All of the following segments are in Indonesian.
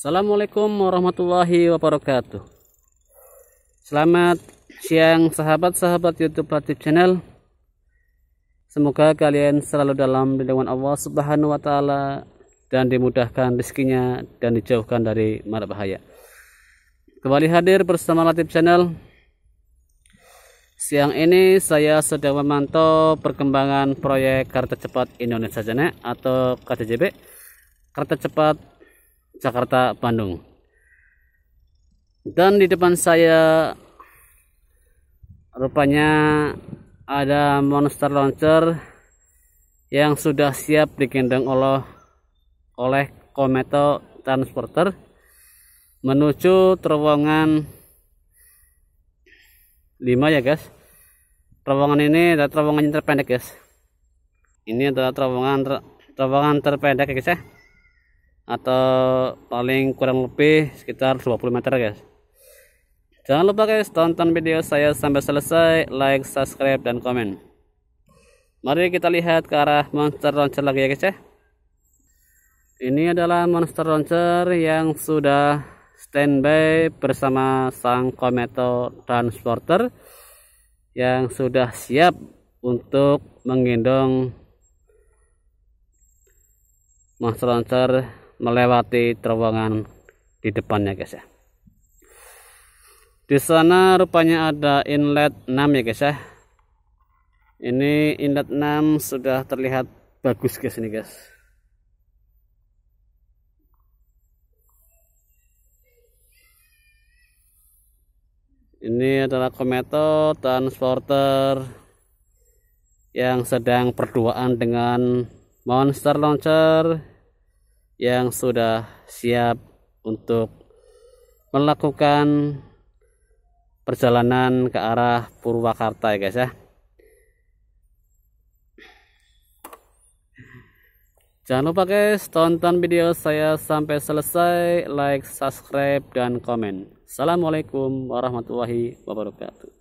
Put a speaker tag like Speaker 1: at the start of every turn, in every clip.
Speaker 1: Assalamualaikum warahmatullahi wabarakatuh. Selamat siang sahabat-sahabat YouTube Latif Channel. Semoga kalian selalu dalam lindungan Allah Subhanahu wa taala dan dimudahkan rezekinya dan dijauhkan dari marah bahaya. Kembali hadir bersama Latif Channel. Siang ini saya sedang memantau perkembangan proyek Kereta Cepat Indonesia Jana atau KCJB. Kereta Cepat Jakarta Bandung dan di depan saya rupanya ada monster launcher yang sudah siap digendong oleh oleh kometo transporter menuju terowongan 5 ya guys terowongan ini adalah terowongan yang terpendek guys ini adalah terowongan terowongan terpendek ya guys ya atau paling kurang lebih sekitar 20 meter guys jangan lupa guys tonton video saya sampai selesai like subscribe dan komen mari kita lihat ke arah monster launcher lagi ya guys ya ini adalah monster launcher yang sudah standby bersama sang kometo transporter yang sudah siap untuk menggendong monster launcher melewati terowongan di depannya guys ya di sana rupanya ada inlet 6 ya guys ya ini inlet 6 sudah terlihat bagus guys ini guys ini adalah kometo transporter yang sedang perduaan dengan monster launcher yang sudah siap untuk melakukan perjalanan ke arah Purwakarta ya guys ya jangan lupa guys tonton video saya sampai selesai like subscribe dan komen Assalamualaikum warahmatullahi wabarakatuh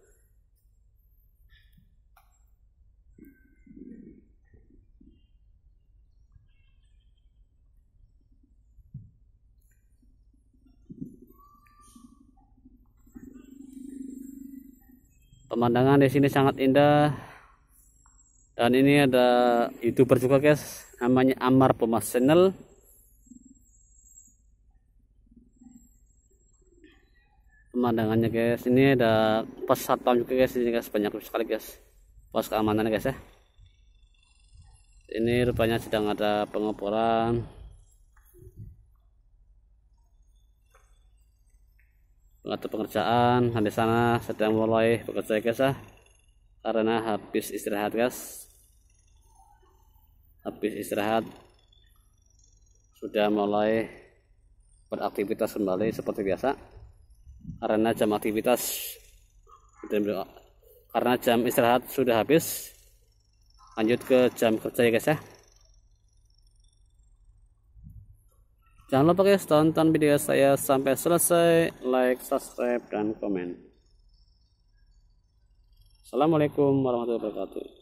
Speaker 1: pemandangan di sini sangat indah dan ini ada youtuber juga guys namanya Amar Pemas Channel pemandangannya guys ini ada pesat satpam juga guys ini guys banyak sekali guys pos keamanan guys ya ini rupanya sedang ada pengoporan mengatur pengerjaan sampai sana sedang mulai bekerja guys ya karena habis istirahat guys habis istirahat sudah mulai beraktivitas kembali seperti biasa karena jam aktivitas karena jam istirahat sudah habis lanjut ke jam kerja ya guys ya Jangan lupa guys tonton video saya sampai selesai, like, subscribe, dan komen. Assalamualaikum warahmatullahi wabarakatuh.